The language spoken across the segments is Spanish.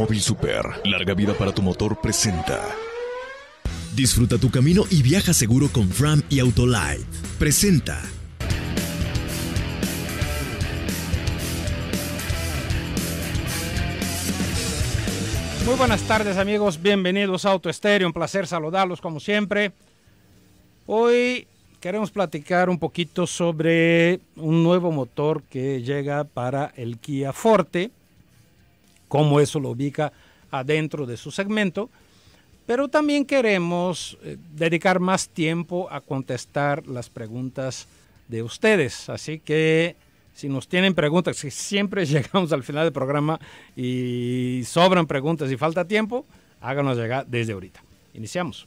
Móvil Super, larga vida para tu motor presenta. Disfruta tu camino y viaja seguro con Fram y Autolite. Presenta. Muy buenas tardes amigos, bienvenidos a Auto Estéreo, un placer saludarlos como siempre. Hoy queremos platicar un poquito sobre un nuevo motor que llega para el Kia Forte cómo eso lo ubica adentro de su segmento, pero también queremos eh, dedicar más tiempo a contestar las preguntas de ustedes. Así que si nos tienen preguntas, si siempre llegamos al final del programa y sobran preguntas y falta tiempo, háganos llegar desde ahorita. Iniciamos.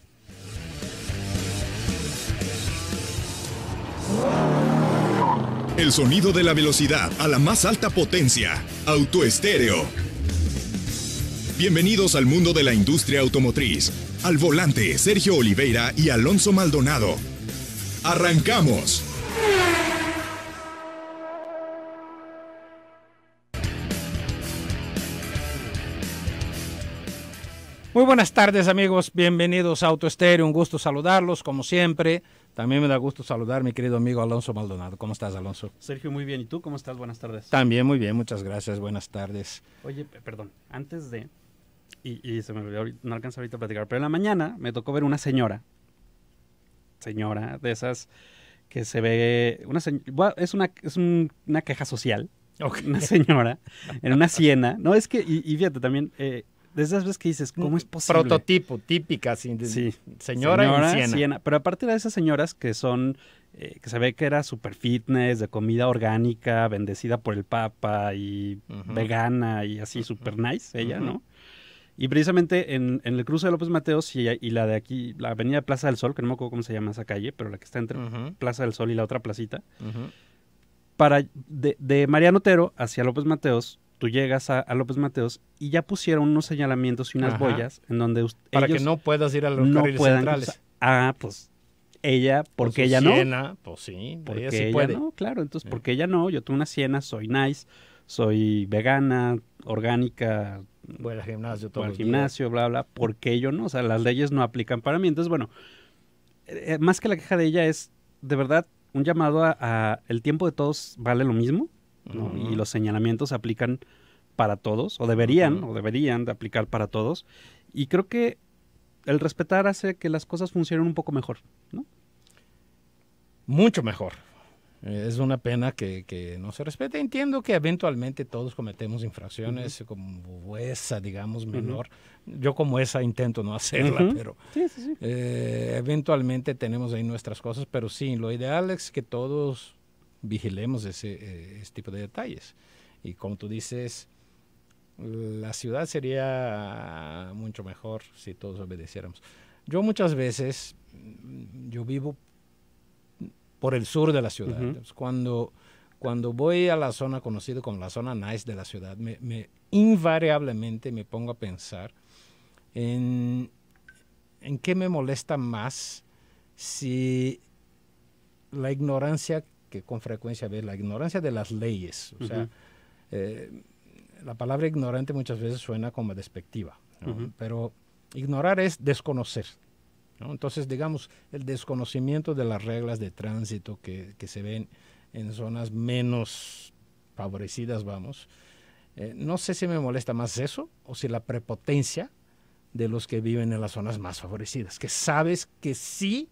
El sonido de la velocidad a la más alta potencia. Autoestéreo Bienvenidos al mundo de la industria automotriz. Al volante, Sergio Oliveira y Alonso Maldonado. ¡Arrancamos! Muy buenas tardes amigos, bienvenidos a Auto Estéreo, un gusto saludarlos como siempre. También me da gusto saludar mi querido amigo Alonso Maldonado. ¿Cómo estás, Alonso? Sergio, muy bien. ¿Y tú cómo estás? Buenas tardes. También muy bien, muchas gracias. Buenas tardes. Oye, perdón, antes de y, y se me olvidó, no alcanza ahorita a platicar, pero en la mañana me tocó ver una señora, señora de esas que se ve, una es, una, es una queja social, una señora, en una siena, no es que, y, fíjate también, eh, de esas veces que dices, ¿cómo es posible? Prototipo, típica, sí. señora, señora en una siena. Pero aparte de esas señoras que son, eh, que se ve que era super fitness, de comida orgánica, bendecida por el Papa y vegana y así super nice, ella, ¿no? Y precisamente en, el cruce de López Mateos y, la de aquí, la avenida Plaza del Sol, que no me acuerdo cómo se llama esa calle, pero la que está entre Plaza del Sol y la otra placita, para de, Mariano Otero hacia López Mateos, tú llegas a, López Mateos y ya pusieron unos señalamientos y unas boyas en donde Para que no puedas ir a los carriles centrales. Ah, pues ella, pues porque ella no. Pues sí, ella, sí puede. claro, entonces, eh. porque ella no, yo tengo una siena, soy nice, soy vegana, orgánica, voy al gimnasio, todo el gimnasio, bla, bla, ¿por yo no? O sea, las leyes no aplican para mí. Entonces, bueno, eh, más que la queja de ella es, de verdad, un llamado a, el tiempo de todos vale lo mismo y los señalamientos aplican para todos, o deberían, o deberían de aplicar para todos. Y creo que el respetar hace que las cosas funcionen un poco mejor, ¿no? Mucho mejor. Eh, es una pena que, que, no se respete. Entiendo que eventualmente todos cometemos infracciones como esa, digamos, menor. Yo como esa intento no hacerla, pero eh, eventualmente tenemos ahí nuestras cosas, pero sí, lo ideal es que todos vigilemos ese, eh, ese tipo de detalles. Y como tú dices, la ciudad sería mucho mejor si todos obedeciéramos. Yo muchas veces, yo vivo por el sur de la ciudad. cuando, cuando voy a la zona conocida como la zona nice de la ciudad, me, invariablemente me pongo a pensar en, en qué me molesta más si la ignorancia, que con frecuencia ve, la ignorancia de las leyes. O sea, eh, la palabra ignorante muchas veces suena como despectiva, pero ignorar es desconocer. Entonces, digamos, el desconocimiento de las reglas de tránsito que, se ven en zonas menos favorecidas, vamos. Eh, no sé si me molesta más eso o si la prepotencia de los que viven en las zonas más favorecidas, que sabes que sí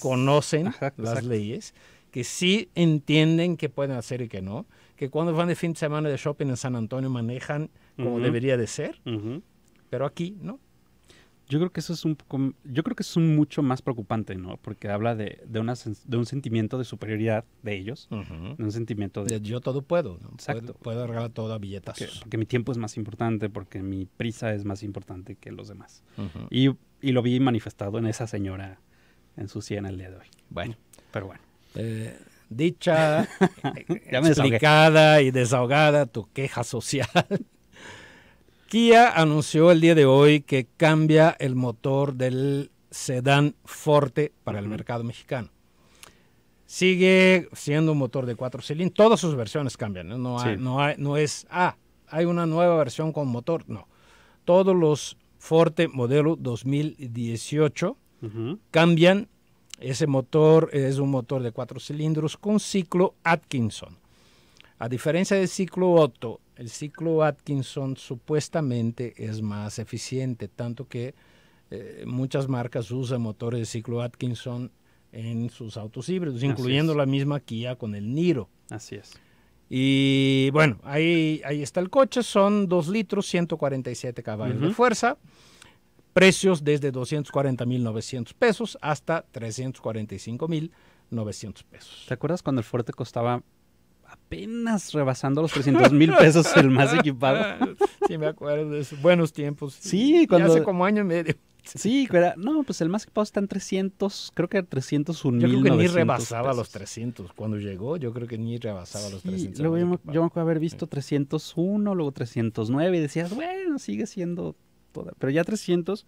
conocen las leyes, que sí entienden qué pueden hacer y qué no, que cuando van de fin de semana de shopping en San Antonio manejan como debería de ser, pero aquí no. Yo creo que eso es un poco, yo creo que es mucho más preocupante, ¿no? Porque habla de, de, una, de un sentimiento de superioridad de ellos, un sentimiento de, yo todo puedo, Puedo, arreglar todo a Porque, mi tiempo es más importante, porque mi prisa es más importante que los demás. y, lo vi manifestado en esa señora en su cien el día de hoy. Bueno. Pero bueno. Eh, dicha, explicada y desahogada tu queja social. Kia anunció el día de hoy que cambia el motor del sedán Forte para el mercado mexicano. Sigue siendo un motor de cuatro cilindros. Todas sus versiones cambian. ¿eh? No, es, ah, hay una nueva versión con motor. No. Todos los Forte modelo 2018 cambian. Ese motor es un motor de cuatro cilindros con ciclo Atkinson. A diferencia del ciclo Otto, el ciclo Atkinson supuestamente es más eficiente, tanto que eh, muchas marcas usan motores de ciclo Atkinson en sus autos híbridos, incluyendo la misma Kia con el Niro. Así es. Y bueno, ahí, ahí está el coche, son 2 litros, 147 caballos de fuerza, precios desde 240.900 pesos hasta 345.900 pesos. ¿Te acuerdas cuando el fuerte costaba apenas rebasando los 300 mil pesos el más equipado. sí, me acuerdo de eso. Buenos tiempos. Sí, cuando... Hace como año y medio. Sí, era, no, pues el más equipado está en 300, creo que era 301 Yo creo que ni rebasaba los 300. Cuando llegó, yo creo que ni rebasaba los 300. Luego yo, yo, me acuerdo haber visto 301, luego 309 y decías, bueno, sigue siendo toda. Pero ya 300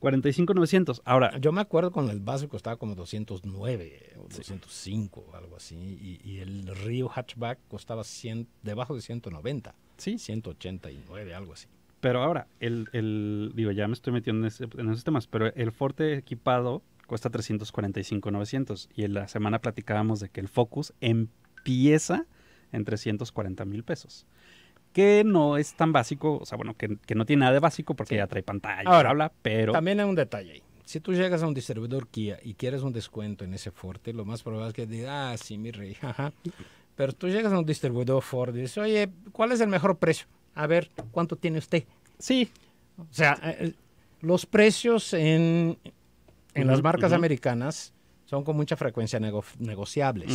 45,900. Ahora. Yo me acuerdo con el básico costaba como 209 o 205, algo así. Y, el Río Hatchback costaba 100, debajo de 190. Sí. 189, algo así. Pero ahora, el, el digo, ya me estoy metiendo en, en esos temas, pero el Forte equipado cuesta 345,900. Y en la semana platicábamos de que el Focus empieza en 340 mil pesos que no es tan básico, o sea, bueno, que, no tiene nada de básico porque ya trae pantalla, Ahora, habla, pero... También hay un detalle ahí. Si tú llegas a un distribuidor Kia y quieres un descuento en ese Forte, lo más probable es que diga, ah, sí, mi rey, ajá. Pero tú llegas a un distribuidor Ford y dices, oye, ¿cuál es el mejor precio? A ver, ¿cuánto tiene usted? Sí. O sea, eh, los precios en, las marcas americanas son con mucha frecuencia negociables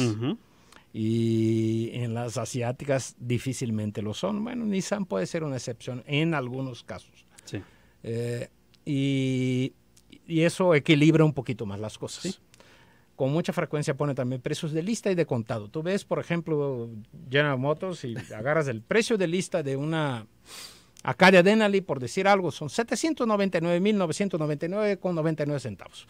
y en las asiáticas difícilmente lo son. Bueno, Nissan puede ser una excepción en algunos casos. Sí. Eh, y, y, eso equilibra un poquito más las cosas. ¿Sí? Con mucha frecuencia pone también precios de lista y de contado. Tú ves, por ejemplo, General Motors y agarras el precio de lista de una Acadia Denali, por decir algo, son 799.999,99 con centavos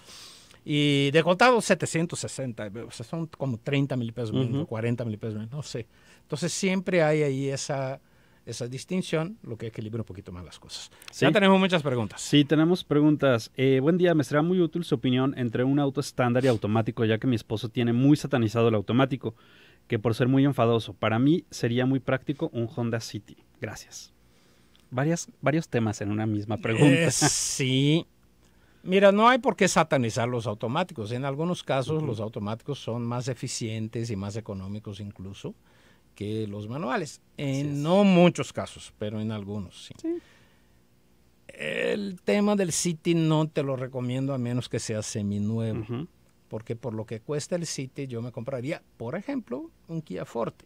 y de contado 760, o sea, son como 30 mil pesos, menos, 40 mil pesos, menos, no sé. Entonces siempre hay ahí esa, esa distinción, lo que equilibra un poquito más las cosas. Ya tenemos muchas preguntas. Sí, tenemos preguntas. Eh, buen día, me será muy útil su opinión entre un auto estándar y automático, ya que mi esposo tiene muy satanizado el automático, que por ser muy enfadoso, para mí sería muy práctico un Honda City. Gracias. Varias, varios temas en una misma pregunta. Eh, sí, Mira, no hay por qué satanizar los automáticos. En algunos casos los automáticos son más eficientes y más económicos incluso que los manuales. En no muchos casos, pero en algunos sí. El tema del City no te lo recomiendo a menos que sea semi nuevo. Porque por lo que cuesta el City yo me compraría, por ejemplo, un Kia Forte.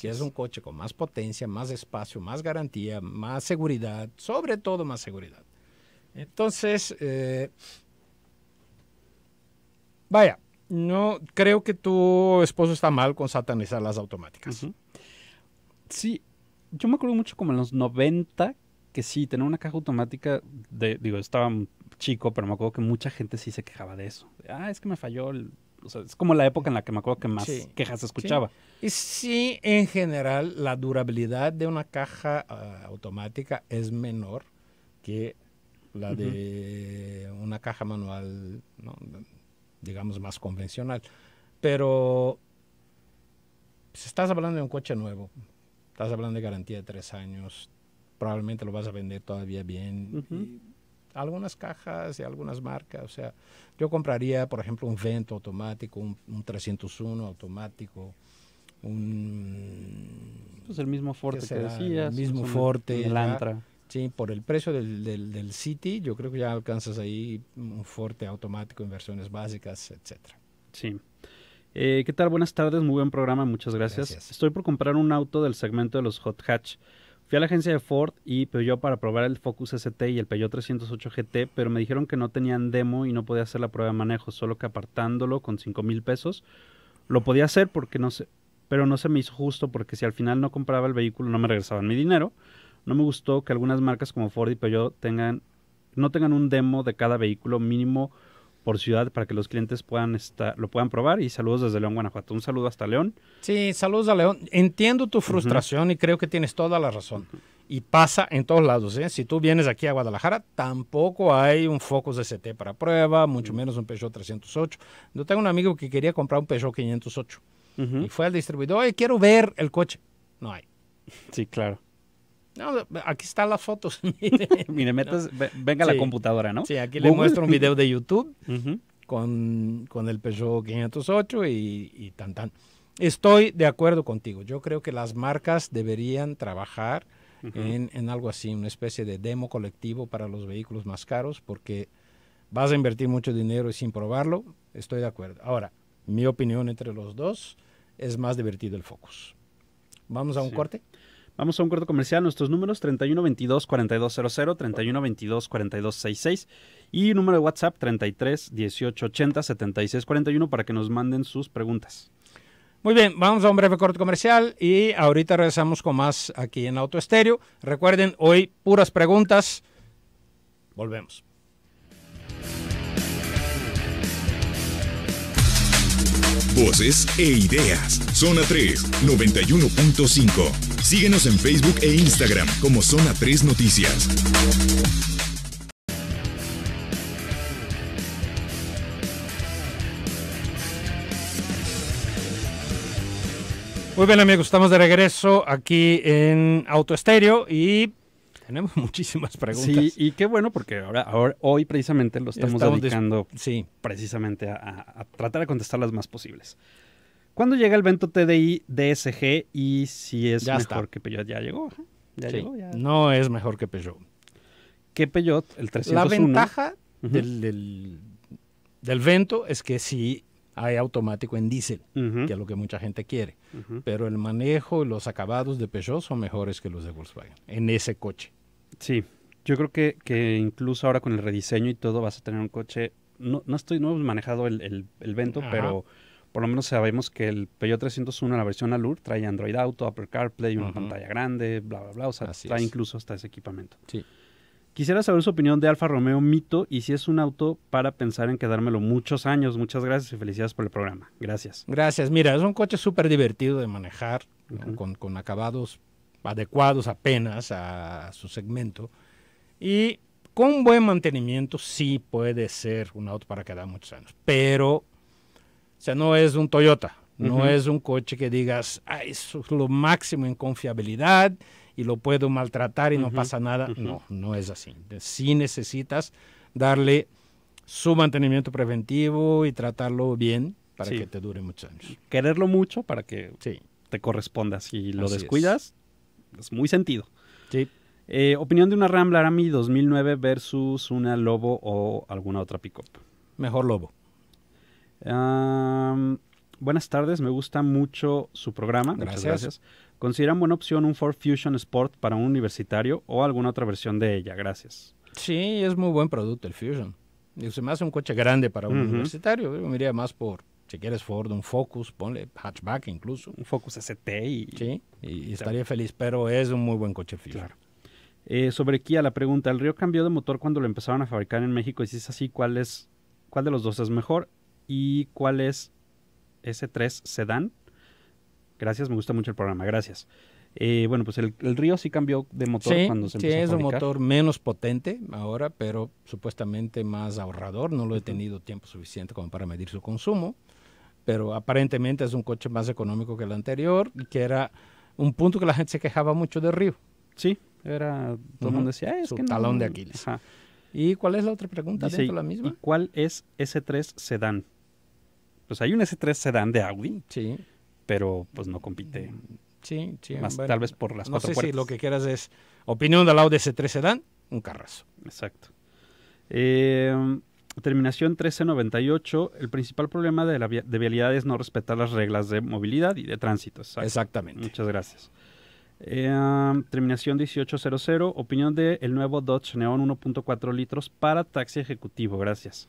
que es un coche con más potencia, más espacio, más garantía, más seguridad, sobre todo más seguridad. Entonces, eh, vaya, no creo que tu esposo está mal con satanizar las automáticas. Sí, yo me acuerdo mucho como en los 90 que sí, tener una caja automática, digo, estaba chico, pero me acuerdo que mucha gente sí se quejaba de eso. ah, es que me falló o sea, es como la época en la que me acuerdo que más quejas escuchaba. Y sí, en general, la durabilidad de una caja ah, automática es menor que la de una caja manual, digamos, más convencional. Pero si pues, estás hablando de un coche nuevo, estás hablando de garantía de tres años, probablemente lo vas a vender todavía bien. algunas cajas y algunas marcas, o sea, yo compraría, por ejemplo, un Vento automático, un, 301 automático, un... Pues el mismo Forte que decías. El mismo pues, Forte. El Antra. Sí, por el precio del, del, City, yo creo que ya alcanzas ahí un fuerte automático, inversiones básicas, etcétera. Sí. Eh, ¿Qué tal? Buenas tardes, muy buen programa, muchas gracias. Estoy por comprar un auto del segmento de los Hot Hatch. Fui a la agencia de Ford y yo para probar el Focus ST y el Peugeot 308 GT, pero me dijeron que no tenían demo y no podía hacer la prueba de manejo, solo que apartándolo con 5 mil pesos lo podía hacer porque no sé, pero no se me hizo justo porque si al final no compraba el vehículo no me regresaban mi dinero. No me gustó que algunas marcas como Ford y Peugeot tengan, no tengan un demo de cada vehículo mínimo por ciudad para que los clientes puedan estar, lo puedan probar. Y saludos desde León, Guanajuato. Un saludo hasta León. Sí, saludos a León. Entiendo tu frustración y creo que tienes toda la razón. Y pasa en todos lados. ¿eh? Si tú vienes aquí a Guadalajara, tampoco hay un Focus ST para prueba, mucho menos un Peugeot 308. Yo tengo un amigo que quería comprar un Peugeot 508 y fue al distribuidor, oye, quiero ver el coche. No hay. Sí, claro. No, aquí están las fotos. mire, metas, venga la computadora, ¿no? Sí, aquí le muestro un video de YouTube con, con, el Peugeot 508 y, tan tan. Estoy de acuerdo contigo. Yo creo que las marcas deberían trabajar en, algo así, una especie de demo colectivo para los vehículos más caros, porque vas a invertir mucho dinero y sin probarlo. Estoy de acuerdo. Ahora, mi opinión entre los dos es más divertido el Focus. Vamos a un corte. Vamos a un corto comercial. Nuestros números 3122-4200, 3122-4266 y número de WhatsApp 33 7641 para que nos manden sus preguntas. Muy bien, vamos a un breve corto comercial y ahorita regresamos con más aquí en Auto Estéreo. Recuerden, hoy puras preguntas. Volvemos. voces e ideas. Zona 3, 91.5. Síguenos en Facebook e Instagram como Zona 3 Noticias. Muy bien amigos, estamos de regreso aquí en Estéreo y tenemos muchísimas preguntas. Sí, y qué bueno porque ahora, hoy precisamente lo estamos, dedicando precisamente a, tratar de contestar las más posibles. ¿Cuándo llega el Vento TDI DSG y si es mejor que Peugeot? Ya llegó. No es mejor que Peugeot. Que Peugeot, el La ventaja del, Vento es que sí hay automático en diésel, que es lo que mucha gente quiere. Pero el manejo y los acabados de Peugeot son mejores que los de Volkswagen en ese coche. Sí, yo creo que, incluso ahora con el rediseño y todo vas a tener un coche, no, no estoy, no hemos manejado el, Vento, pero por lo menos sabemos que el Peugeot 301, la versión Allure, trae Android Auto, Apple CarPlay, una pantalla grande, bla, bla, bla, o sea, trae incluso hasta ese equipamiento. Sí. Quisiera saber su opinión de Alfa Romeo Mito y si es un auto para pensar en quedármelo muchos años. Muchas gracias y felicidades por el programa. Gracias. Gracias. Mira, es un coche súper divertido de manejar, con, con acabados adecuados apenas a su segmento. Y con buen mantenimiento sí puede ser un auto para quedar muchos años, pero o sea, no es un Toyota, no es un coche que digas, ay, eso es lo máximo en confiabilidad y lo puedo maltratar y no pasa nada. No, no es así. si necesitas darle su mantenimiento preventivo y tratarlo bien para que te dure muchos años. Quererlo mucho para que sí. te corresponda. Si lo descuidas, es muy sentido. Sí. Eh, opinión de una Rambler Laramie 2009 versus una Lobo o alguna otra pickup. Mejor Lobo. buenas tardes, me gusta mucho su programa. Gracias. ¿Consideran buena opción un Ford Fusion Sport para un universitario o alguna otra versión de ella? Gracias. Sí, es muy buen producto el Fusion. Se me hace un coche grande para un universitario. Yo me más por si quieres Ford, un Focus, ponle hatchback incluso. Un Focus ST y... Sí, y, estaría feliz, pero es un muy buen coche fijo. Claro. Eh, sobre Kia, la pregunta, ¿el río cambió de motor cuando lo empezaron a fabricar en México? Y si es así, ¿cuál, es, cuál de los dos es mejor? ¿Y cuál es S3 Sedan? Gracias, me gusta mucho el programa, gracias. Eh, bueno, pues el, río sí cambió de motor cuando se empezó sí, es un motor menos potente ahora, pero supuestamente más ahorrador. No lo he tenido tiempo suficiente como para medir su consumo pero aparentemente es un coche más económico que el anterior, que era un punto que la gente se quejaba mucho de Río. Sí, era, todo el mundo decía, ah, es que no, talón de Aquiles. ¿Y cuál es la otra pregunta la misma? ¿y ¿Cuál es S3 Sedan? Pues hay un S3 Sedan de Audi, sí. pero pues no compite. Mm, sí, sí. Más, tal vez por las no sé si lo que quieras es opinión del Audi S3 Sedan, un carrazo. Exacto. Eh, terminación 1398, el principal problema de, la vialidad es no respetar las reglas de movilidad y de tránsito. Exactamente. Muchas gracias. Em, terminación 1800, opinión del nuevo Dodge Neon 1.4 litros para taxi ejecutivo. Gracias.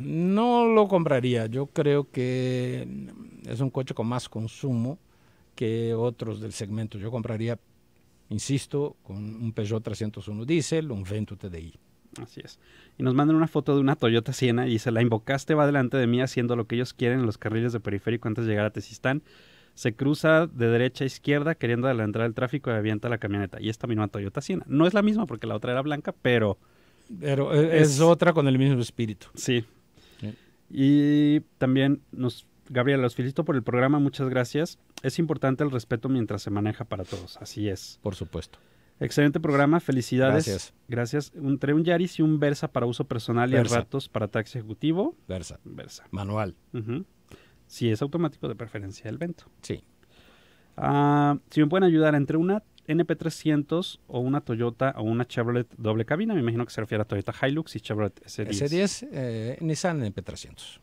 No lo compraría. Yo creo que es un coche con más consumo que otros del segmento. Yo compraría, insisto, con un Peugeot 301 diésel, un Vento TDI. Así es. Y nos mandan una foto de una Toyota Siena y dice, la invocaste va delante de mí haciendo lo que ellos quieren en los carriles de periférico antes de llegar a Tesistán. Se cruza de derecha a izquierda queriendo adelantar el tráfico y avienta la camioneta. Y esta misma Toyota Siena. No es la misma porque la otra era blanca, pero... Pero e-, es, otra con el mismo espíritu. Sí. Y también nos... Gabriela, los felicito por el programa, muchas gracias. Es importante el respeto mientras se maneja para todos, así es. Por supuesto. Excelente programa, felicidades. Gracias. Gracias. Entre un Yaris y un Versa para uso personal y a ratos para taxi ejecutivo. Versa. Versa. Manual. Si es automático, de preferencia el Vento. Sí. Ah, si me pueden ayudar entre una NP300 o una Toyota o una Chevrolet doble cabina, me imagino que se refiere a Toyota Hilux y Chevrolet S10. S10, eh, Nissan NP300.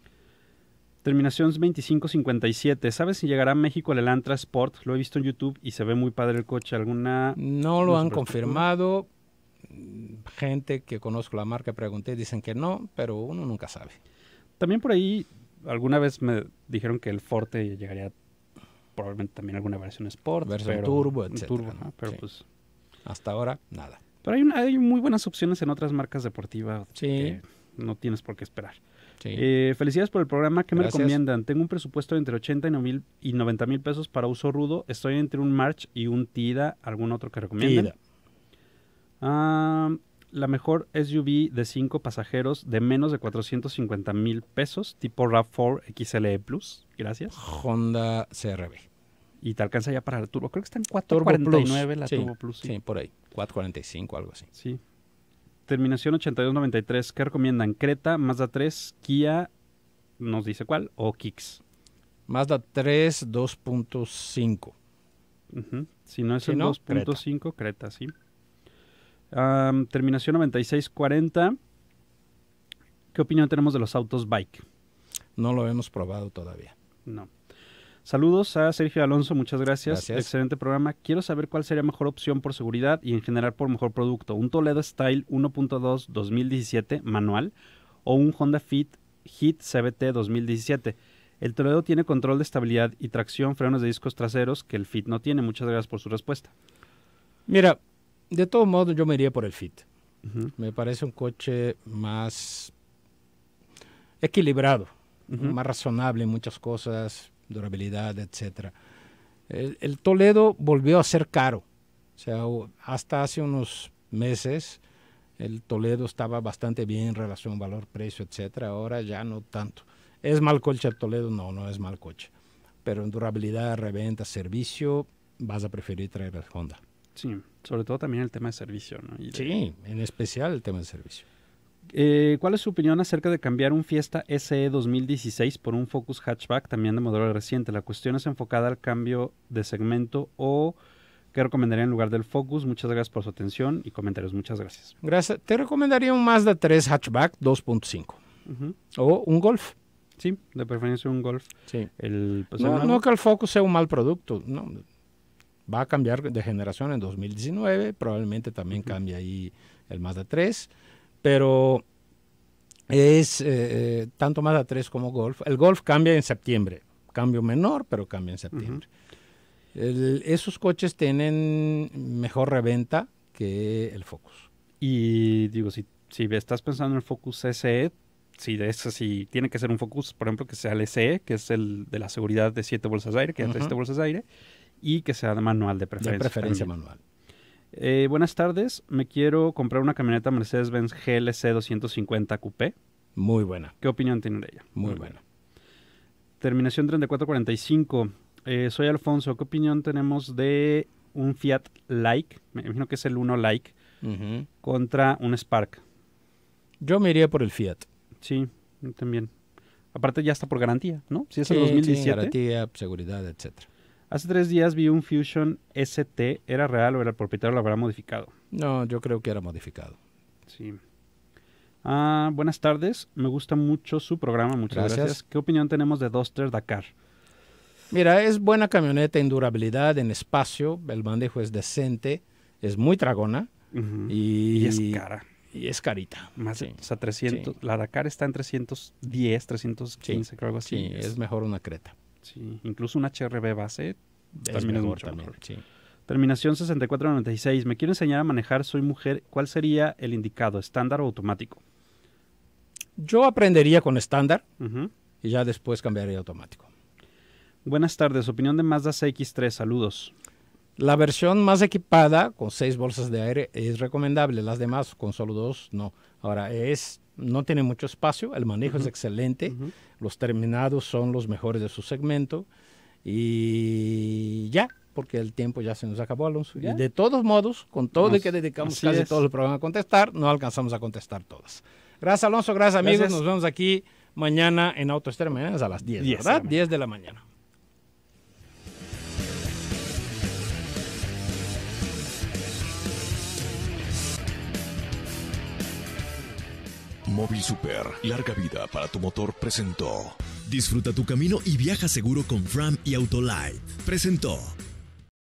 Terminación 2557. ¿Sabes si llegará a México el Elantra Sport? Lo he visto en YouTube y se ve muy padre el coche. ¿Alguna.? No lo han confirmado. Mm, gente que conozco la marca pregunté, dicen que no, pero uno nunca sabe. También por ahí, alguna vez me dijeron que el Forte llegaría probablemente también alguna versión Sport. Versión Turbo, etc. pero pues. Hasta ahora, nada. Pero hay, hay muy buenas opciones en otras marcas deportivas. Sí. Que no tienes por qué esperar. Eh, felicidades por el programa. ¿Qué me recomiendan? Tengo un presupuesto entre 80 y, 90 mil pesos para uso rudo. Estoy entre un March y un TIDA. ¿Algún otro que recomienden? TIDA. Ah, la mejor SUV de 5 pasajeros de menos de 450 mil pesos, tipo RAV4 XLE Plus. Gracias. Honda CRB. Y te alcanza ya para el Turbo. Creo que está en 449 la Turbo Plus. sí, por ahí. 445, algo así. Sí, terminación 8293, ¿qué recomiendan? Creta, Mazda 3, Kia, nos dice cuál, o Kicks. Mazda 3 2.5. Si no es el 2.5, Creta. sí. Um, terminación 9640. ¿Qué opinión tenemos de los autos bike? No lo hemos probado todavía. No. Saludos a Sergio Alonso, muchas gracias. Excelente programa. Quiero saber cuál sería mejor opción por seguridad y en general por mejor producto. ¿Un Toledo Style 1.2 2017 manual o un Honda Fit Hit CBT 2017? El Toledo tiene control de estabilidad y tracción, frenos de discos traseros que el Fit no tiene. Muchas gracias por su respuesta. Mira, de todo modo yo me iría por el Fit. Me parece un coche más equilibrado, más razonable en muchas cosas, durabilidad, etc. El, Toledo volvió a ser caro. O sea, hasta hace unos meses el Toledo estaba bastante bien en relación valor-precio, etc. Ahora ya no tanto. ¿Es mal coche el Toledo? No, no es mal coche. Pero en durabilidad, reventa, servicio, vas a preferir traer el Honda. Sí, sobre todo también el tema de servicio, ¿no? Sí, en especial el tema de servicio. Eh, ¿Cuál es su opinión acerca de cambiar un Fiesta SE 2016 por un Focus Hatchback también de modelo reciente? La cuestión es enfocada al cambio de segmento o qué recomendaría en lugar del Focus. Muchas gracias por su atención y comentarios. Muchas gracias. Gracias. Te recomendaría un Mazda 3 Hatchback 2.5 o un Golf. Sí, de preferencia un Golf. Sí. Pues, no, que el Focus sea un mal producto. No, va a cambiar de generación en 2019, probablemente también cambie ahí el Mazda 3 pero es eh, eh, tanto más a tres como golf. El golf cambia en septiembre, cambio menor, pero cambia en septiembre. esos coches tienen mejor reventa que el Focus. Y digo, si, estás pensando en el Focus SE, si, de tiene que ser un Focus, por ejemplo, que sea el SE, que es el de la seguridad de siete bolsas de aire, que uh -huh. 7 bolsas de aire, y que sea manual de preferencia. De preferencia manual. Eh, buenas tardes, me quiero comprar una camioneta Mercedes-Benz GLC 250 Coupé. Muy buena. ¿Qué opinión tienen de ella? Muy, buena. Terminación 3445. Eh, soy Alfonso. ¿Qué opinión tenemos de un Fiat Like? Me imagino que es el 1 Like contra un Spark. Yo me iría por el Fiat. Sí, también. Aparte ya está por garantía, ¿no? Si es el 2017. Sí, garantía, seguridad, etcétera. Hace tres días vi un Fusion ST. ¿Era real o era el propietario lo habrá modificado? No, yo creo que era modificado. Sí. Ah, buenas tardes. Me gusta mucho su programa. Muchas gracias. ¿Qué opinión tenemos de Duster Dakar? Mira, es buena camioneta en durabilidad, en espacio. El bandejo es decente. Es muy tragona. y, es cara. Y es carita. Más O 300. La Dakar está en 310, 315, creo algo así. Sí, es mejor una creta. Sí, incluso un HRB base también Terminación 6496. Me quiero enseñar a manejar, soy mujer. ¿Cuál sería el indicado, estándar o automático? Yo aprendería con estándar y ya después cambiaría automático. Buenas tardes, opinión de Mazda CX3, saludos. La versión más equipada con seis bolsas de aire es recomendable, las demás con solo dos no. Ahora, es no tiene mucho espacio, el manejo es excelente, los terminados son los mejores de su segmento y ya, porque el tiempo ya se nos acabó, Alonso. Y de todos modos, con todo el que dedicamos casi todo el programa a contestar, no alcanzamos a contestar todas. Gracias, Alonso, gracias, amigos. Nos vemos aquí mañana en Autos Mañana a las 10, 10 ¿verdad? 10 de la mañana. Móvil Super, larga vida para tu motor presentó. Disfruta tu camino y viaja seguro con Fram y Autolite. Presentó.